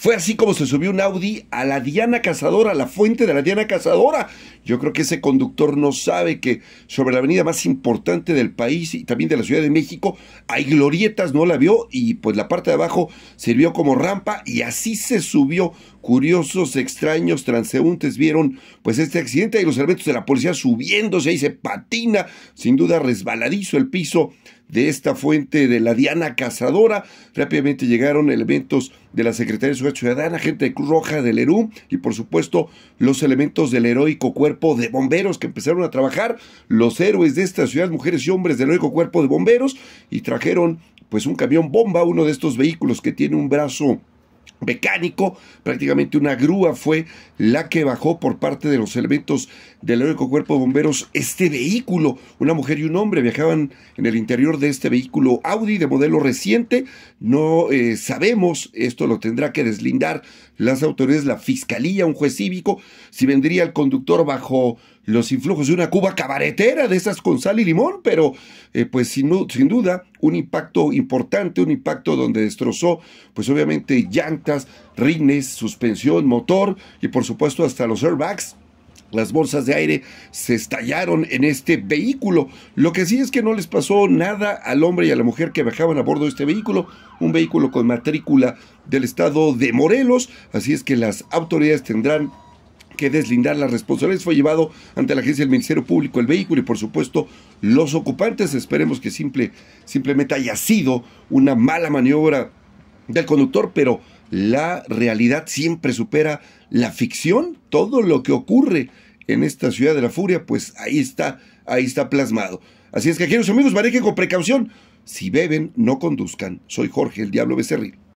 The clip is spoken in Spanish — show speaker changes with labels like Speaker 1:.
Speaker 1: Fue así como se subió un Audi a la Diana Cazadora, a la fuente de la Diana Cazadora. Yo creo que ese conductor no sabe que sobre la avenida más importante del país y también de la Ciudad de México hay glorietas, no la vio y pues la parte de abajo sirvió como rampa y así se subió. Curiosos, extraños, transeúntes vieron pues este accidente y los elementos de la policía subiéndose Ahí se patina, sin duda resbaladizo el piso de esta fuente de la Diana Cazadora. Rápidamente llegaron elementos de la Secretaría de Seguridad Ciudadana, gente de Cruz Roja, del ERU y por supuesto los elementos del heroico cuerpo de bomberos que empezaron a trabajar, los héroes de esta ciudad, mujeres y hombres del heroico cuerpo de bomberos y trajeron pues un camión bomba, uno de estos vehículos que tiene un brazo mecánico, prácticamente una grúa fue la que bajó por parte de los elementos del único cuerpo de bomberos este vehículo. Una mujer y un hombre viajaban en el interior de este vehículo Audi de modelo reciente. No eh, sabemos, esto lo tendrá que deslindar las autoridades, la fiscalía, un juez cívico, si vendría el conductor bajo los influjos de una Cuba cabaretera de esas con sal y limón, pero eh, pues sin, sin, duda un impacto importante, un impacto donde destrozó pues obviamente llantas, rines, suspensión, motor y por supuesto hasta los airbags. Las bolsas de aire se estallaron en este vehículo. Lo que sí es que no les pasó nada al hombre y a la mujer que bajaban a bordo de este vehículo, un vehículo con matrícula del estado de Morelos, así es que las autoridades tendrán que deslindar las responsabilidades. Fue llevado ante la agencia del Ministerio Público el vehículo y por supuesto los ocupantes. Esperemos que simple, simplemente haya sido una mala maniobra del conductor, pero la realidad siempre supera la ficción. Todo lo que ocurre en esta ciudad de la furia, pues ahí está, ahí está plasmado. Así es que, queridos amigos, manejen con precaución. Si beben, no conduzcan. Soy Jorge el Diablo Becerril.